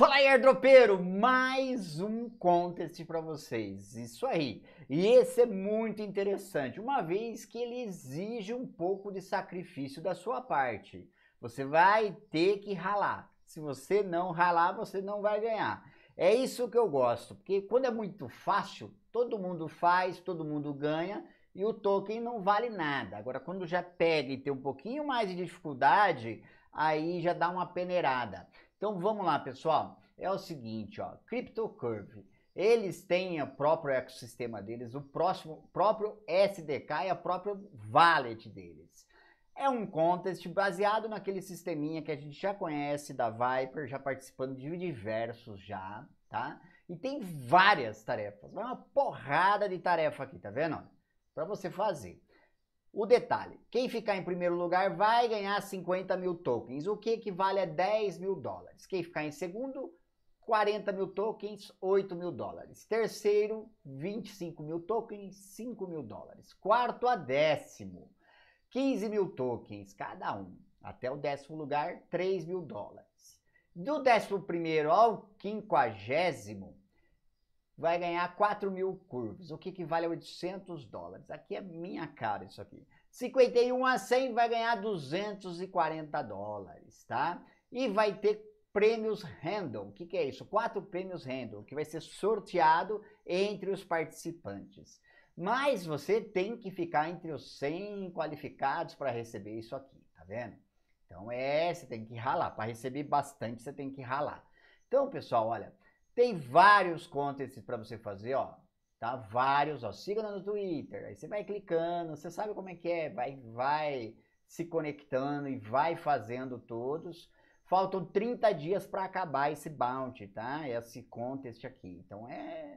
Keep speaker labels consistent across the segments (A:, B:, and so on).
A: Fala aí, airdropeiro! Mais um contest para vocês, isso aí. E esse é muito interessante, uma vez que ele exige um pouco de sacrifício da sua parte. Você vai ter que ralar. Se você não ralar, você não vai ganhar. É isso que eu gosto, porque quando é muito fácil, todo mundo faz, todo mundo ganha e o token não vale nada. Agora, quando já pega e tem um pouquinho mais de dificuldade, aí já dá uma peneirada. Então vamos lá, pessoal. É o seguinte, ó, CryptoCurve, eles têm o próprio ecossistema deles, o próximo, próprio SDK e a própria wallet deles. É um contest baseado naquele sisteminha que a gente já conhece da Viper, já participando de diversos já, tá? E tem várias tarefas, uma porrada de tarefa aqui, tá vendo? Para você fazer. O detalhe, quem ficar em primeiro lugar vai ganhar 50 mil tokens, o que equivale a 10 mil dólares. Quem ficar em segundo, 40 mil tokens, 8 mil dólares. Terceiro, 25 mil tokens, 5 mil dólares. Quarto a décimo, 15 mil tokens cada um. Até o décimo lugar, 3 mil dólares. Do décimo primeiro ao quinquagésimo, vai ganhar 4 mil curvas, o que equivale a 800 dólares. Aqui é minha cara isso aqui. 51 a 100 vai ganhar 240 dólares, tá? E vai ter prêmios random. O que, que é isso? Quatro prêmios random, que vai ser sorteado entre os participantes. Mas você tem que ficar entre os 100 qualificados para receber isso aqui, tá vendo? Então é, você tem que ralar. Para receber bastante, você tem que ralar. Então, pessoal, olha, tem vários contests para você fazer, ó. Tá? Vários, ó. Siga-nos no Twitter. Aí você vai clicando, você sabe como é que é. Vai, vai se conectando e vai fazendo todos. Faltam 30 dias para acabar esse bounty, tá? Esse contest aqui. Então é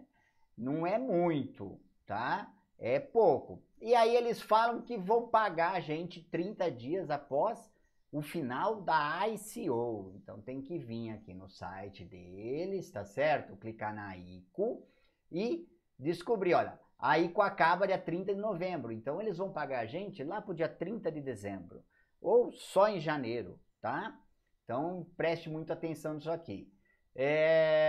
A: não é muito, tá? É pouco. E aí eles falam que vão pagar a gente 30 dias após o final da ICO. Então tem que vir aqui no site deles, tá certo? Clicar na ICO e descobrir, olha, a ICO acaba dia 30 de novembro, então eles vão pagar a gente lá pro dia 30 de dezembro, ou só em janeiro, tá? Então preste muita atenção nisso aqui. É,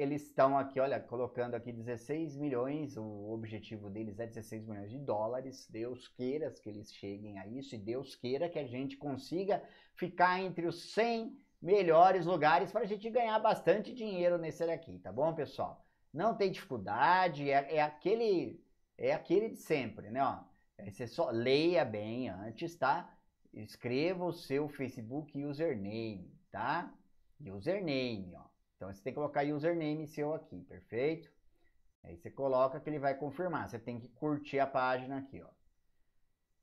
A: eles estão aqui, olha, colocando aqui 16 milhões, o objetivo deles é 16 milhões de dólares. Deus queira que eles cheguem a isso e Deus queira que a gente consiga ficar entre os 100 melhores lugares para a gente ganhar bastante dinheiro nesse daqui, tá bom, pessoal? Não tem dificuldade, é, é aquele é aquele de sempre, né? Ó, é, você só leia bem antes, tá? Escreva o seu Facebook username, tá? Username, ó então você tem que colocar username seu aqui, perfeito? Aí você coloca que ele vai confirmar. Você tem que curtir a página aqui, ó.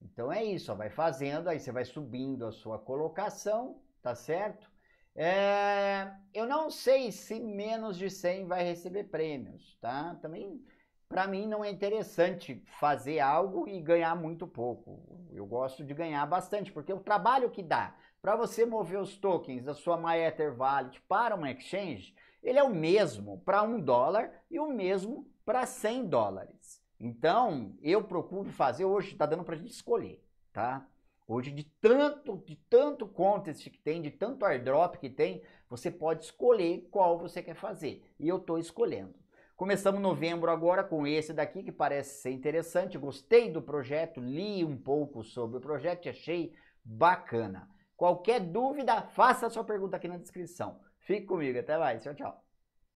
A: Então é isso, ó, vai fazendo, aí você vai subindo a sua colocação, tá certo? É... eu não sei se menos de 100 vai receber prêmios, tá? Também para mim não é interessante fazer algo e ganhar muito pouco. Eu gosto de ganhar bastante, porque o trabalho que dá para você mover os tokens da sua MyEther Wallet para uma exchange, ele é o mesmo para um dólar e o mesmo para 100 dólares. Então, eu procuro fazer hoje, está dando para a gente escolher, tá? Hoje, de tanto, de tanto contest que tem, de tanto airdrop que tem, você pode escolher qual você quer fazer. E eu estou escolhendo. Começamos novembro agora com esse daqui que parece ser interessante. Gostei do projeto, li um pouco sobre o projeto e achei bacana. Qualquer dúvida, faça a sua pergunta aqui na descrição. Fique comigo, até mais. Tchau, tchau.